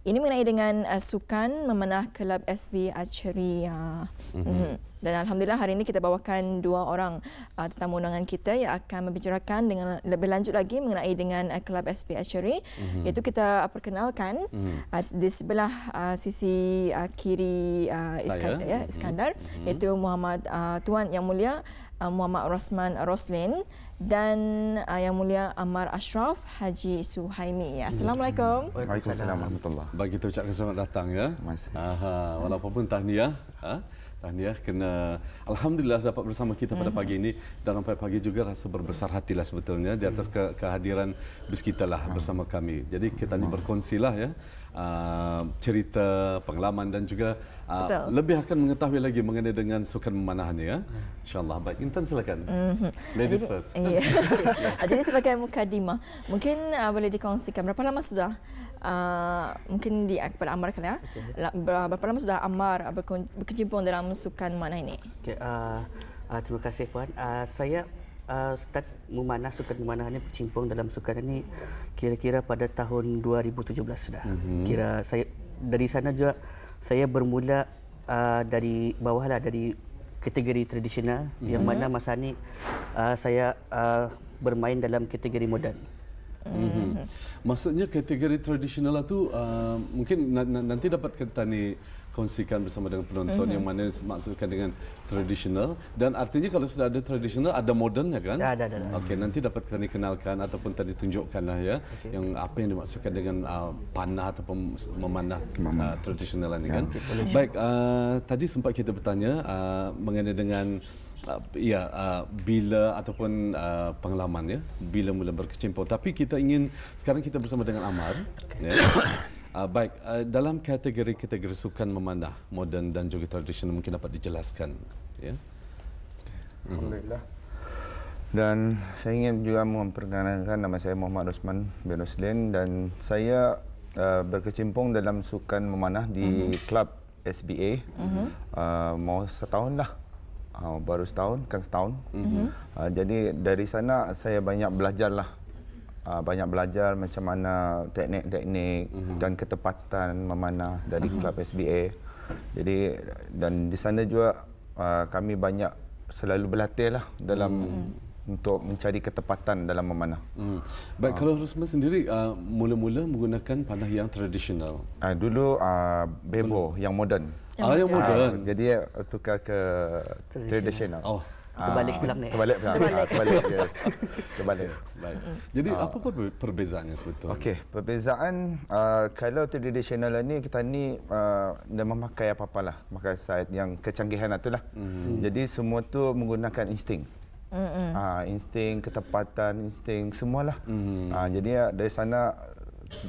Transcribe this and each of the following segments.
Ini mengenai dengan uh, sukan memenah kelab SB Archery. Mm-hmm. Dan alhamdulillah hari ini kita bawakan dua orang uh, tetamu undangan kita yang akan membicarakan dengan lebih lanjut lagi mengenai dengan uh, kelab SB Archery. Mm-hmm. Itu kita perkenalkan mm-hmm. uh, di sebelah uh, sisi uh, kiri uh, Iskandar ya, mhm. Iskandar mm-hmm. itu Muhammad uh, Tuan Yang Mulia uh, Muhammad Rosman Roslin dan uh, yang mulia Ammar Ashraf Haji Suhaimi. Ya. Assalamualaikum. Waalaikumsalam warahmatullahi. Bagi kita ucapkan selamat datang ya. Aha, walaupun tahniah. Ha? Tahniah ya, kena, Alhamdulillah dapat bersama kita pada pagi ini dan sampai pagi juga rasa berbesar hati lah sebetulnya di atas ke kehadiran bis kita lah bersama kami. Jadi kita ni berkongsi lah ya uh, cerita, pengalaman dan juga uh, lebih akan mengetahui lagi mengenai dengan sukan memanah ni ya. InsyaAllah. Baik, Intan silakan. Mm-hmm. Ladies Jadi, first. Yeah. Jadi sebagai mukadimah, mungkin uh, boleh dikongsikan berapa lama sudah Ah, mungkin di kepada Amar kan ya. Okay. Berapa lama sudah Amar ah, berkecimpung dalam sukan mana ini? Okay, uh, ah, uh, terima kasih puan. Uh, saya uh, start memanah sukan memanah ini berkecimpung dalam sukan ini kira-kira pada tahun 2017 sudah. Mm-hmm. Kira saya dari sana juga saya bermula uh, dari bawah lah dari kategori tradisional mm-hmm. yang mhm. mana masa ini uh, saya uh, bermain dalam kategori moden. Mm -hmm. Maksudnya kategori tradisional itu lah uh, mungkin nanti dapat kita ni kongsikan bersama dengan penonton mm -hmm. yang mana maksudkan dengan tradisional dan artinya kalau sudah ada tradisional ada modernnya kan? Ada ada. ada. Okey nanti dapat kita kenalkan ataupun tadi tunjukkanlah ya okay. yang apa yang dimaksudkan dengan uh, panah ataupun memanah uh, tradisional ini lah kan? Ya. Baik uh, tadi sempat kita bertanya uh, mengenai dengan uh, ya uh, bila ataupun uh, pengalaman ya bila mula berkecimpung tapi kita ingin sekarang kita bersama dengan Amar okay. ya. Uh, baik, uh, dalam kategori kategori sukan memanah modern dan juga tradisional mungkin dapat dijelaskan. Ya? Okay. Mhm. Alhamdulillah. Dan saya ingin juga memperkenalkan nama saya Muhammad Osman bin Uslin dan saya uh, berkecimpung dalam sukan memanah di mm-hmm. klub SBA. Mm-hmm. Uh, mau setahun lah uh, baru setahun kan setahun mm-hmm. uh, jadi dari sana saya banyak belajar lah uh, ah, banyak belajar macam mana teknik-teknik mm-hmm. dan ketepatan memanah dari mm-hmm. klub SBA jadi dan di sana juga uh, kami banyak selalu berlatih lah dalam mm-hmm untuk mencari ketepatan dalam memanah. Hmm. Baik, kalau Rosman sendiri uh, mula-mula menggunakan panah yang tradisional? Uh, dulu uh, bebo Mula? yang moden. Ah, yang moden. Uh, ah, jadi uh, tukar ke tradisional. Oh. Terbalik pula ni. Terbalik pula. Terbalik. Terbalik. Yes. Terbalik. Baik. Jadi apa pun perbezaannya sebetulnya? Okey, perbezaan uh, kalau tradisional ni kita ni uh, memakai apa-apalah. Maka saya yang kecanggihan itulah. Lah. mm Jadi semua tu menggunakan insting. Mm-hmm. Uh, insting, ketepatan, insting, semualah. Mm-hmm. Uh, jadi uh, dari sana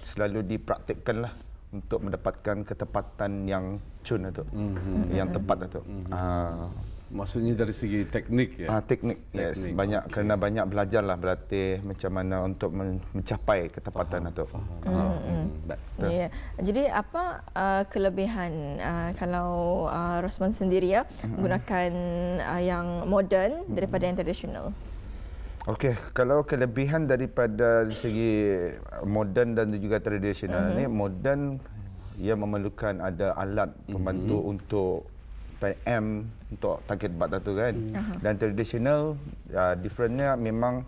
selalu dipraktikkan lah untuk mendapatkan ketepatan yang cun atau lah mm-hmm. yang tepat atau lah Mm-hmm. Uh, Maksudnya dari segi teknik ya? Ah, teknik, teknik, yes. Banyak, okay. Kerana banyak belajar lah berlatih macam mana untuk mencapai ketepatan faham, itu. Faham. Mm-hmm. Yeah. Hmm, hmm, hmm. Jadi apa uh, kelebihan uh, kalau uh, Rosman sendiri ya menggunakan mm-hmm. uh, yang modern daripada mm-hmm. yang tradisional? Okey, kalau kelebihan daripada segi modern dan juga tradisional mm-hmm. ni, modern ia memerlukan ada alat pembantu mm-hmm. untuk M untuk target bat tu kan. Hmm. Dan traditional uh, differentnya memang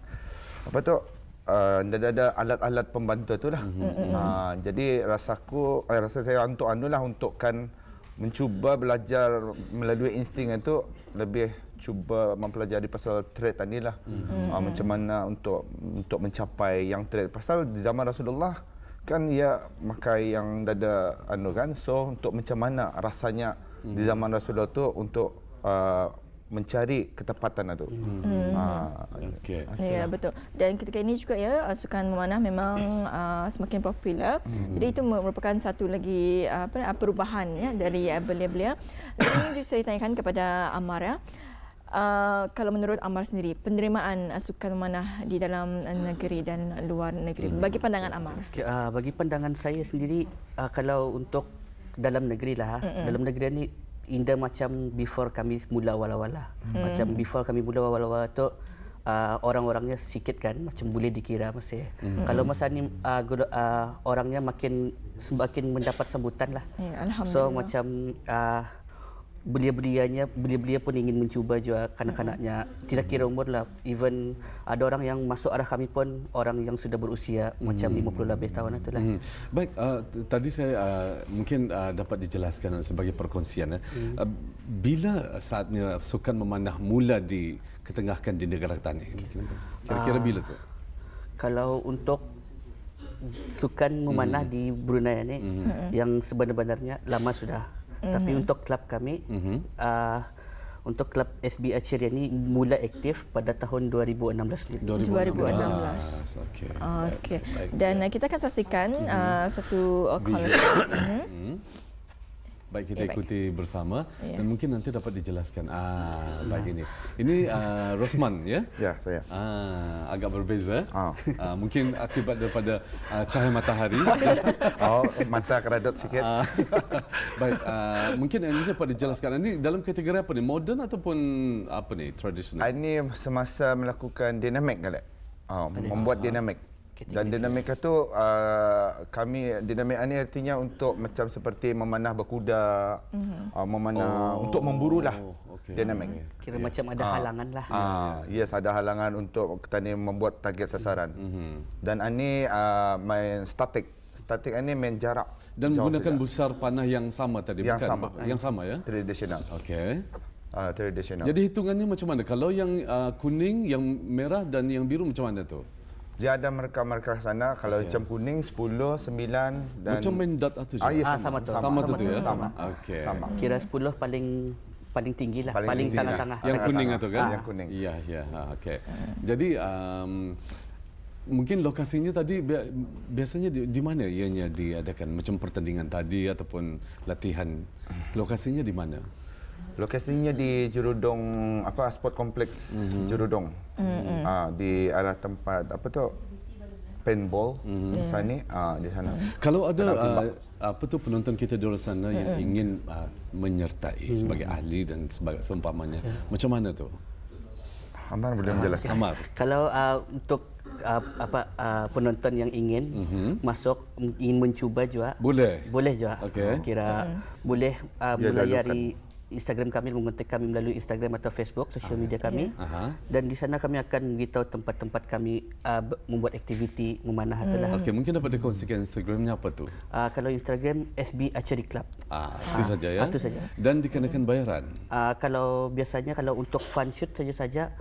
apa tu? Uh, ada ada alat-alat pembantu tu lah. Mm-hmm. Uh, jadi rasaku eh, rasa saya untuk anu lah untuk kan mencuba belajar melalui insting itu lebih cuba mempelajari pasal trade tadi lah. Mm-hmm. Uh, macam mana untuk untuk mencapai yang trade pasal zaman Rasulullah kan ia makai yang dada anu kan so untuk macam mana rasanya di hmm. zaman Rasulullah tu untuk uh, mencari ketepatan itu. Lah hmm. Ha. Ah, okay. Ya, lah. betul. Dan ketika ini juga ya uh, sukan memanah memang uh, semakin popular. Hmm. Jadi itu merupakan satu lagi uh, apa uh, perubahan ya dari uh, belia-belia. Dan ini juga saya tanyakan kepada Amara, ya. Uh, kalau menurut Amara sendiri penerimaan sukan memanah di dalam negeri dan luar negeri. Hmm. Bagi pandangan Amara? Uh, bagi pandangan saya sendiri uh, kalau untuk dalam negeri lah. Mm-mm. Dalam negeri ni indah macam before kami mula wala-wala. Lah. Mm. Macam before kami mula wala-wala tu uh, orang-orangnya sikit kan macam boleh dikira masih. Mm. Kalau masa ni uh, uh, orangnya makin semakin mendapat sambutan lah. Yeah, So macam uh, belia-belianya belia-belia pun ingin mencuba juga kanak-kanaknya tidak mm-hmm. kira umur lah even ada orang yang masuk arah kami pun orang yang sudah berusia hmm. macam 50 mm. lebih tahun itulah hmm. baik uh, tadi saya uh, mungkin uh, dapat dijelaskan sebagai perkongsian ya. hmm. uh, bila saatnya sukan memanah mula di ketengahkan di negara tanah ini kira-kira uh, bila tu kalau untuk sukan memanah hmm. di Brunei ni hmm. yang sebenar-benarnya lama sudah -hmm. Tapi mhm. untuk kelab kami, mm -hmm. uh, untuk kelab SB Aceria ini mula aktif pada tahun 2016. 2016. Okay, Okey. Ah, Dan eh, kita akan saksikan uh, satu konsert baik kita ya, ikuti baik. bersama ya. dan mungkin nanti dapat dijelaskan ah baik ini ini uh, Rosman ya ya saya ah agak berbeza ah. Ah, mungkin akibat daripada uh, cahaya matahari oh mata keredut sikit ah. baik ah, mungkin ini dapat dijelaskan ini dalam kategori apa ni modern ataupun apa ni tradisional ah, ini semasa melakukan dinamik Galak. oh, membuat dinamik ah. Kategori. Dan dinamika tu uh, kami dinamika ni artinya untuk macam seperti memanah berkuda, mm-hmm. uh, memanah oh. untuk memburu lah oh, okay. dinamik. Okay. Kira yeah. macam ada uh, halangan lah. Uh, yes, ada halangan untuk kita ni membuat target sasaran. Mm-hmm. Dan ini uh, main statik. Statik ini main jarak. Dan menggunakan besar panah yang sama tadi? Yang bukan? sama. Yang sama ya? Tradisional. Okey. Uh, ah, tradisional. Jadi hitungannya macam mana? Kalau yang uh, kuning, yang merah dan yang biru macam mana tu? dia ada mereka mereka sana kalau okay. macam kuning 10 9 dan macam main dot atau ah, ya, sama, sama, sama, sama, sama tu sama tu ya sama okey kira 10 paling paling tinggi lah paling, paling tengah-tengah lah. yang tengah. kuning atau kan ah. yang kuning iya iya ah, okey jadi um, mungkin lokasinya tadi biasanya di, di mana ianya diadakan macam pertandingan tadi ataupun latihan lokasinya di mana Lokasinya di Jurudong, apa, sport kompleks mm -hmm. Jurudong. Mm -hmm. uh, di arah tempat apa tu? Paintball mm -hmm. sana uh, di sana. Ah, mhm. Kalau ada ah, apa tu penonton kita di luar sana yang mm -hmm. ingin uh, menyertai mm -hmm. sebagai ahli dan sebagai seumpamanya, mm -hmm. macam mana tu? Amar boleh menjelaskan. Amar. Kalau uh, untuk uh, apa uh, penonton yang ingin mm -hmm. masuk ingin mencuba juga. Boleh. Boleh juga. Okay. Kira mm -hmm. boleh uh, melayari Instagram kami mengontak kami melalui Instagram atau Facebook social media ah, kami yeah. Ya. dan di sana kami akan beritahu tempat-tempat kami uh, membuat aktiviti memanah atau. Hmm. Okay, mungkin dapat dikongsikan Instagramnya apa tu? Uh, kalau Instagram SB Archery Club. Ah itu ah. saja ya. Itu saja. Dan dikenakan bayaran. Uh, kalau biasanya kalau untuk fun shoot saja-saja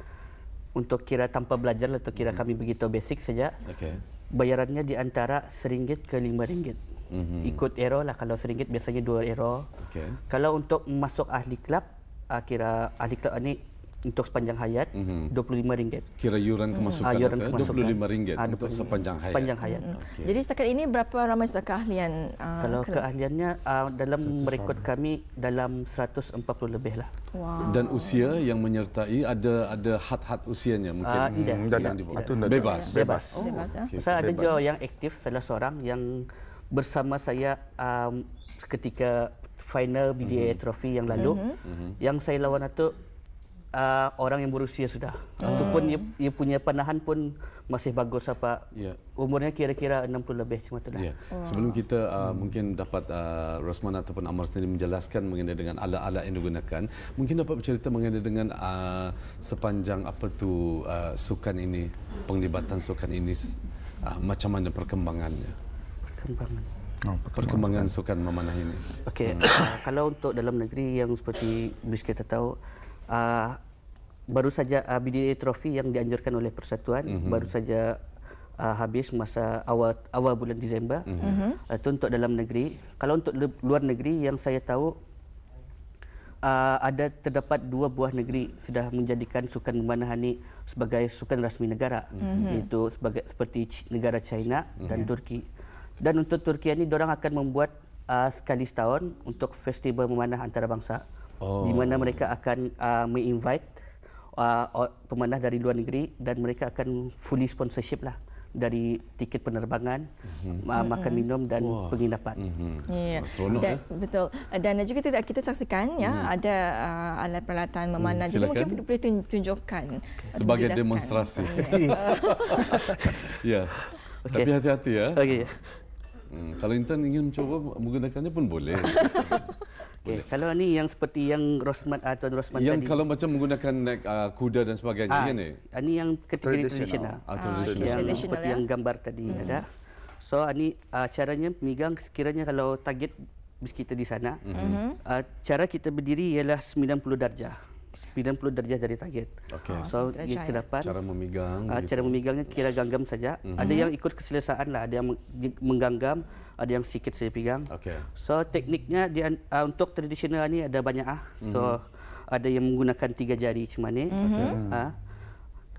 untuk kira tanpa belajar atau kira hmm. kami begitu basic saja. Okey. Bayarannya di antara seringgit ke lima ringgit. -hmm. ikut error lah kalau seringgit biasanya dua error okay. kalau untuk masuk ahli klub, uh, ah, kira ahli klub ini untuk sepanjang hayat RM25. Mm -hmm. Kira yuran hmm. kemasukan RM25 mm -hmm. uh, ha, untuk sepanjang hayat. Sepanjang hayat. Mm -hmm. okay. Jadi setakat ini berapa ramai sudah keahlian? Uh, Kalau kelab? keahliannya uh, dalam merekod kami dalam 140 lebih lah. Wow. Dan usia yang menyertai ada ada had-had usianya mungkin. Uh, tidak. Hmm, tidak. Tidak. Bebas. Bebas. Bebas. Oh. Ya. Okay. Saya ada juga yang aktif salah seorang yang bersama saya um, ketika final BDA mm-hmm. Trophy yang lalu mm-hmm. yang saya lawan itu uh, orang yang berusia sudah oh. Ah. ataupun dia, dia punya panahan pun masih bagus apa yeah. umurnya kira-kira 60 lebih cuma tu Yeah. Ya. Oh. Sebelum kita uh, mungkin dapat uh, Rosman ataupun Amar sendiri menjelaskan mengenai dengan ala-ala yang digunakan, mungkin dapat bercerita mengenai dengan uh, sepanjang apa tu uh, sukan ini, penglibatan sukan ini uh, macam mana perkembangannya perkembangan. Oh, perkembangan. sukan memanah ini. Okey, hmm. uh, kalau untuk dalam negeri yang seperti Luis kita tahu, uh, baru saja uh, BDA Trophy yang dianjurkan oleh persatuan mm-hmm. baru saja uh, habis masa awal awal bulan Disember. Mm-hmm. Uh, itu untuk dalam negeri. Kalau untuk luar negeri yang saya tahu uh, ada terdapat dua buah negeri sudah menjadikan sukan memanah ini sebagai sukan rasmi negara. Mm-hmm. Itu sebagai seperti negara China mm-hmm. dan mhm. Turki. Dan untuk Turki ini, orang akan membuat uh, sekali setahun untuk festival memanah antarabangsa. Oh. Di mana mereka akan uh, me-invite uh, pemanah dari luar negeri dan mereka akan fully sponsorship lah dari tiket penerbangan, mhm. uh, mm-hmm. makan minum dan wow. penginapan. Mm-hmm. Yeah. Dan, eh? Betul. Uh, dan juga kita, kita saksikan mm. ada uh, alat peralatan mhm. memanah. Mm. Jadi mungkin boleh tunjukkan. Sebagai demonstrasi. Ya. Yeah. yeah. okay. Tapi hati-hati ya. Okay. Hmm, kalau Intan ingin mencuba menggunakannya pun boleh. Okay. Kalau ni yang seperti yang Rosman atau ah, Tuan Rosman yang tadi. Yang kalau macam menggunakan naik uh, eh, ah, kuda dan sebagainya ah, ni. Ini ah, yang kategori tradisional. Ah, tradisional. Yang yeah. seperti yang gambar tadi hmm. ada. So ini uh, caranya memegang sekiranya kalau target bis kita di sana. -hmm. uh, cara kita berdiri ialah 90 darjah. 90 darjah dari target. Okay. So, ini ke depan. Cara memegang. Uh, cara memegangnya kira ganggam saja. Mm -hmm. Ada yang ikut keselesaan lah. Ada yang mengganggam. Ada yang sikit saya pegang. Okay. So, tekniknya di, uh, ah, untuk tradisional ini ada banyak ah. So, mm -hmm. ada yang menggunakan tiga jari macam ni. Okay. Uh,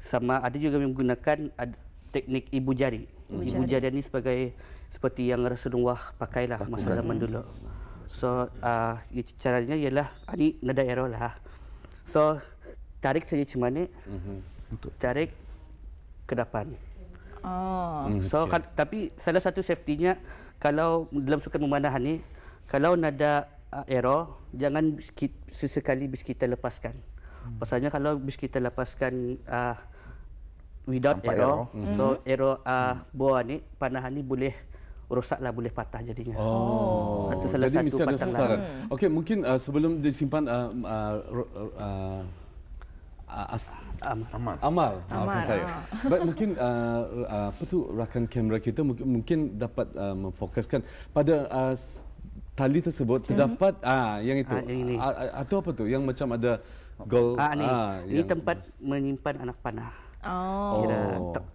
sama ada juga yang menggunakan teknik ibu jari. Ibu, ibu jari. ini sebagai seperti yang Rasulullah pakailah Lakukan. masa zaman mhm. dulu. So, uh, caranya ialah, ini nada error lah. So tarik saja cuma ni, hmm tarik ke depan. Oh. Hmm, so okay. ka- tapi salah satu safetynya kalau dalam sukan memanah ni kalau nada uh, error jangan biskit, sesekali bis kita lepaskan. Mm. Pasalnya kalau bis kita lepaskan uh, without error, so mm-hmm. error uh, buah hmm. ni panahan ni boleh rosaklah boleh patah jadinya. Oh. Itu ah, salah Jadi satu patahlah. Jadi mesti ada Okey, mungkin uh, sebelum disimpan uh, uh, uh, uh, as Amal. Amal. Amal. Amal. Ah, saya. But mungkin uh, apa tu rakan kamera kita mungkin, mungkin dapat uh, memfokuskan pada uh, tali tersebut hmm. terdapat -hmm. ah yang itu ah, yang ini. atau apa tu yang macam ada gol ah, ini. Ah, ini tempat menyimpan anak panah. Oh. Kira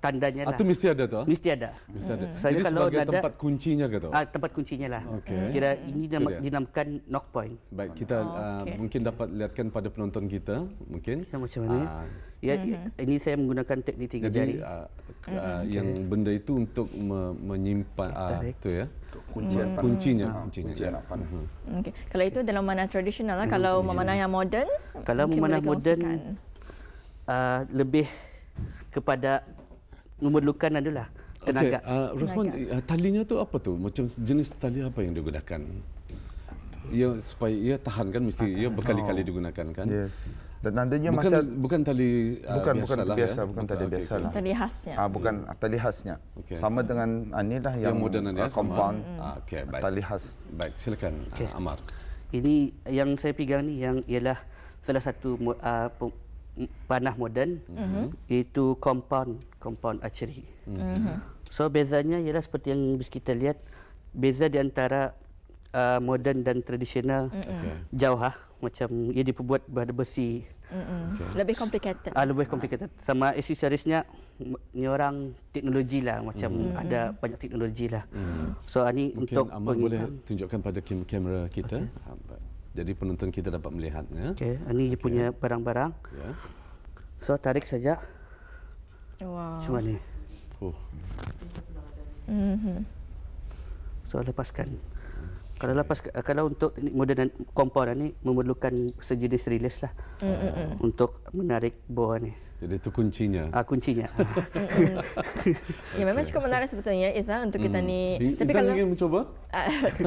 tandanya lah. Itu mesti ada tu? Mesti ada. Mesti ada. Mm-hmm. Jadi kalau sebagai ada, tempat kuncinya ke tu? Uh, ah, tempat kuncinya lah. Okay. Kira ini dinamak, dinamakan knock point. Baik, kita oh, ah, okay. uh, mungkin dapat lihatkan pada penonton kita. Mungkin. Ya, macam mana? Uh, Ya, mm-hmm. ini saya menggunakan teknik tiga jari. Uh, uh, mm yang benda itu untuk me- menyimpan uh, itu ya. Kuncinya, hmm kuncinya, kuncinya. Kunci hmm Okey. Kalau itu dalam mana tradisional lah, hmm kalau mana yang modern? Kalau mana modern uh, lebih kepada memerlukan adalah tenaga. Okay. Uh, Rosman, uh, talinya tu apa tu? Macam jenis tali apa yang digunakan? Ya supaya ia tahan kan mesti ia berkali-kali digunakan kan? Yes. Dan nantinya bukan, masa bukan tali uh, bukan bukan tali lah biasa ya? bukan tali okay, biasa okay. lah. Tali khasnya. Ah bukan yeah. Hmm. tali khasnya. Okay. Sama dengan inilah ah, yang, yang modern ya, ah, compound. Mm. Ah, okay, baik. Tali khas. Baik, silakan okay. uh, Amar. Ini yang saya pegang ni yang ialah salah satu uh, panah moden mm-hmm. iaitu compound compound archery. Mm-hmm. So bezanya ialah seperti yang kita lihat beza di antara uh, moden dan tradisional mm-hmm. jauh ah macam ia dibuat pada besi mhm. okay. lebih complicated ah, lebih complicated sama aksesorisnya ni orang teknologi lah macam mm-hmm. ada banyak teknologi lah mm-hmm. so ini ah, untuk boleh tunjukkan pada kamera kita okay. Jadi penonton kita dapat melihatnya. Okey, ini okay. punya barang-barang. Ya. So tarik saja. Wow. Macam mana? Oh. Mhm. So lepaskan. Okay. Kalau lepas kalau untuk model kompor ni memerlukan sejenis release lah. Mm-hmm. Untuk menarik bawah ni. Jadi itu kuncinya. Ah, kuncinya. ya memang cukup menarik sebetulnya Isa untuk kita hmm. ni. Tapi kalau ingin mencuba? Ah,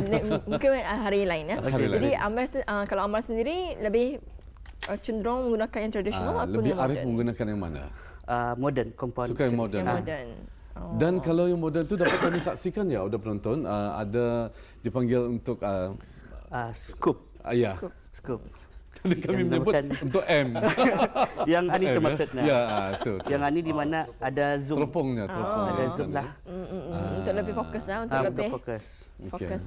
mungkin hari lain ya. Hari Jadi Amar uh, kalau Amar sendiri lebih ah, cenderung menggunakan yang tradisional uh, lebih arif menggunakan yang mana? Uh, modern compound. Suka yang modern. Yang modern. Ha. Dan kalau yang modern tu dapat kami saksikan ya, udah penonton uh, ada dipanggil untuk uh, uh, scoop. Uh, ya. Scoop. scoop kena kami menyebut untuk M. yang Ani tu eh? maksudnya. Ya, ah, tu. Yang Ani di mana oh, ada zoom. Teropongnya, teropong. Ada zoom lah. Mm, mm, mm, untuk lebih fokus lah, untuk, ah, untuk lebih fokus. Okay. Fokus.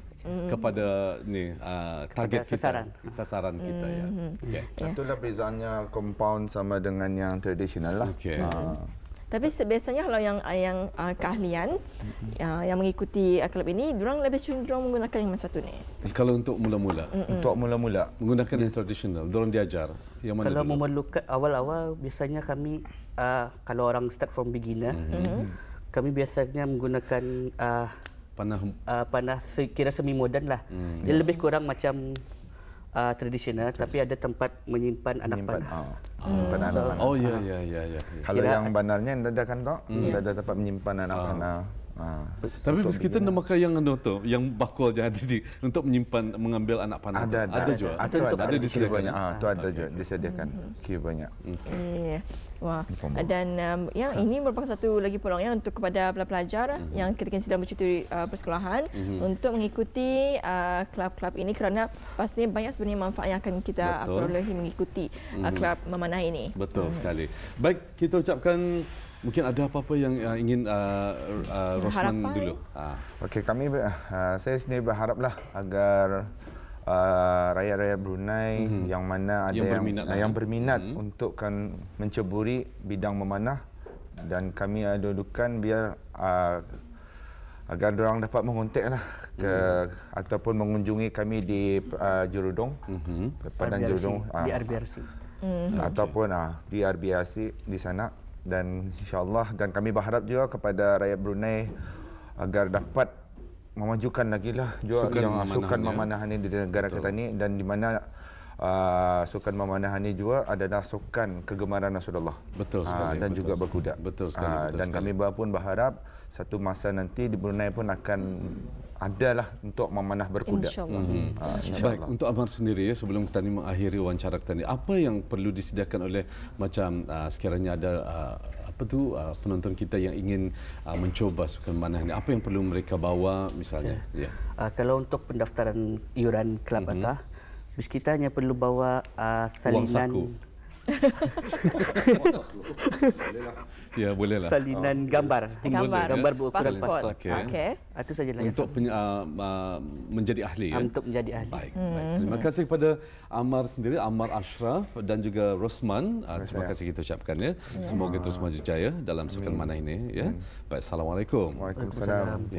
Kepada ni uh, target Kepada sasaran. kita. Sasaran kita, ya. Mm-hmm. Okay. Ya. Itulah bezanya compound sama dengan yang tradisional lah. Okay. Uh. Tapi biasanya kalau yang ah, yang uh, keahlian uh, yang mengikuti uh, klub ini, diorang lebih cenderung menggunakan yang mana satu ni? Eh, kalau untuk mula-mula, Mm-mm. untuk mula-mula menggunakan yang tradisional, diorang diajar yang mana? Kalau dulu? memerlukan awal-awal, biasanya kami uh, kalau orang start from beginner, mm-hmm. mm-hmm. kami biasanya menggunakan uh, panah uh, panah kira semi moden lah. Mm, yes. Dia lebih kurang macam uh, tradisional tapi ada tempat menyimpan anak ah, oh. panah. Oh. Oh. So, oh ya ya ya ya. Kalau Kira, yang bandarnya ada kan tak? Hmm. Ada tempat menyimpan anak ah. panah. Ah, Tapi untuk kita nak pakai yang anu tu, yang bakul je ada di untuk menyimpan mengambil anak panah. Ada, ada, ada juga. Ada, ada, ada, ada disediakan. Banyak. Ah, tu ah, ada juga disediakan. Hmm. Kira banyak. Hmm. wah. Dan um, yang ah. ini merupakan satu lagi peluang ya untuk kepada pelajar mm-hmm. yang ketika sedang bercuti uh, persekolahan mm-hmm. untuk mengikuti uh, klub-klub ini kerana pastinya banyak sebenarnya manfaat yang akan kita perolehi mengikuti uh, hmm. klub mm-hmm. memanah ini. Betul mm-hmm. sekali. Baik, kita ucapkan Mungkin ada apa-apa yang uh, ingin uh, uh, Rosman dulu. Uh. Okey, kami uh, saya sendiri berharaplah agar uh, rakyat-rakyat Brunei mm-hmm. yang mana ada yang berminat, yang, yang berminat lah ya? mm-hmm. untuk kan menceburi bidang memanah dan kami uh, biar uh, agar orang dapat menguntiklah ke mm-hmm. ataupun mengunjungi kami di uh, Jurudong, mm-hmm. Padang Jurudong, uh, uh, di RBRC. hmm ataupun ah di RBRC di sana dan insyaallah dan kami berharap juga kepada rakyat Brunei agar dapat memajukan lagi lah juga sukan yang memanahan sukan memanahan ini di negara Betul. kita ini dan di mana uh, sukan memanahan ini juga ada nasukan kegemaran Rasulullah Betul ah, sekali. Uh, dan Betul juga sekali. berkuda. Betul sekali. Uh, Betul dan sekali. kami pun berharap satu masa nanti di Brunei pun akan ada lah untuk memanah berkuda. Insya-Allah. Hmm. Ha, hmm. ah, insya untuk Amar sendiri ya sebelum kita mengakhiri wawancara kita ini, apa yang perlu disediakan oleh macam uh, sekiranya ada uh, apa tu uh, penonton kita yang ingin uh, mencuba sukan manah ni apa yang perlu mereka bawa misalnya okay. yeah. Ya. uh, kalau untuk pendaftaran iuran kelabatah mhm. mm -hmm. kita hanya perlu bawa uh, salinan bolehlah. Ya, bolehlah. Salinan oh, gambar. Tinggal gambar. gambar berukuran pasport. Okey. Okay. Ah, itu sahaja lah. Untuk penye- uh, ah, menjadi ahli. Ya? Untuk menjadi ahli. Baik. Hmm. Terima kasih kepada Amar sendiri, Amar Ashraf dan juga Rosman. Uh, terima kasih kita ucapkan. Ya. ya. Semoga terus maju jaya dalam sukan mana ini. Ya. Baik. Assalamualaikum. Waalaikumsalam.